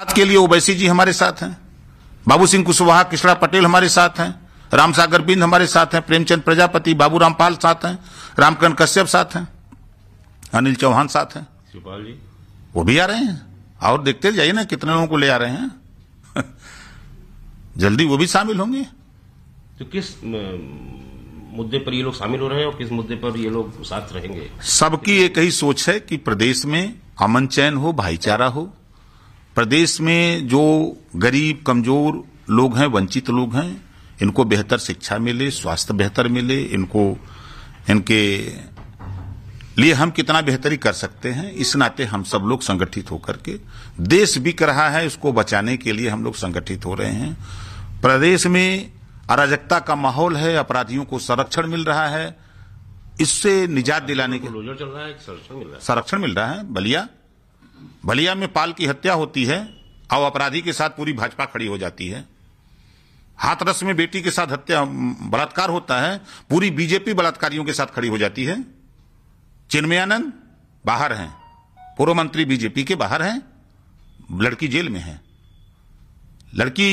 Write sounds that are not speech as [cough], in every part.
बात के लिए ओवैसी जी हमारे साथ हैं बाबू सिंह कुशवाहा किशड़ा पटेल हमारे साथ हैं राम सागर बिंद हमारे साथ हैं प्रेमचंद प्रजापति बाबू रामपाल साथ हैं रामकरण कश्यप साथ हैं अनिल चौहान साथ हैं शिवपाल जी वो भी आ रहे हैं और देखते जाइए ना कितने लोगों को ले आ रहे हैं [laughs] जल्दी वो भी शामिल होंगे तो किस मुद्दे पर ये लोग शामिल हो रहे हैं और किस मुद्दे पर ये लोग साथ रहेंगे सबकी एक ही सोच है कि प्रदेश में अमन चैन हो भाईचारा हो प्रदेश में जो गरीब कमजोर लोग हैं वंचित लोग हैं इनको बेहतर शिक्षा मिले स्वास्थ्य बेहतर मिले इनको इनके लिए हम कितना बेहतरी कर सकते हैं इस नाते हम सब लोग संगठित होकर के देश बिक रहा है इसको बचाने के लिए हम लोग संगठित हो रहे हैं प्रदेश में अराजकता का माहौल है अपराधियों को संरक्षण मिल रहा है इससे निजात दिलाने के लिए संरक्षण मिल रहा है बलिया बलिया में पाल की हत्या होती है और अपराधी के साथ पूरी भाजपा खड़ी हो जाती है हाथरस में बेटी के साथ हत्या बलात्कार होता है पूरी बीजेपी बलात्कारियों के साथ खड़ी हो जाती है चिन्मयानंद बाहर हैं पूर्व मंत्री बीजेपी के बाहर हैं लड़की जेल में है लड़की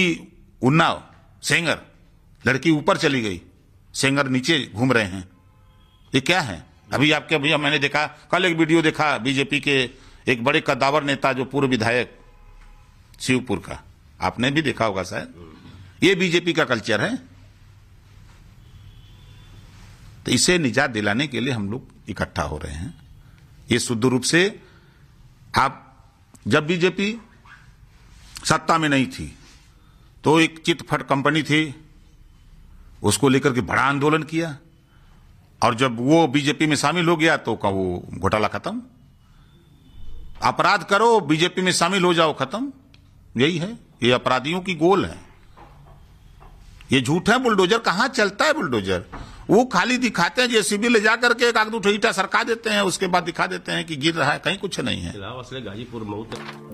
उन्नाव सेंगर लड़की ऊपर चली गई सेंगर नीचे घूम रहे हैं ये क्या है अभी आपके अभी मैंने देखा कल एक वीडियो देखा बीजेपी के एक बड़े कदावर नेता जो पूर्व विधायक शिवपुर का आपने भी देखा होगा शायद ये बीजेपी का कल्चर है तो इसे निजात दिलाने के लिए हम लोग इकट्ठा हो रहे हैं ये शुद्ध रूप से आप जब बीजेपी सत्ता में नहीं थी तो एक चिटफट कंपनी थी उसको लेकर के बड़ा आंदोलन किया और जब वो बीजेपी में शामिल हो गया तो का वो घोटाला खत्म अपराध करो बीजेपी में शामिल हो जाओ खत्म यही है ये अपराधियों की गोल है ये झूठ है बुलडोजर कहां चलता है बुलडोजर वो खाली दिखाते हैं जेसीबी ले जाकर के एक आध ईटा सरका देते हैं उसके बाद दिखा देते हैं कि गिर रहा है कहीं कुछ नहीं है गाजीपुर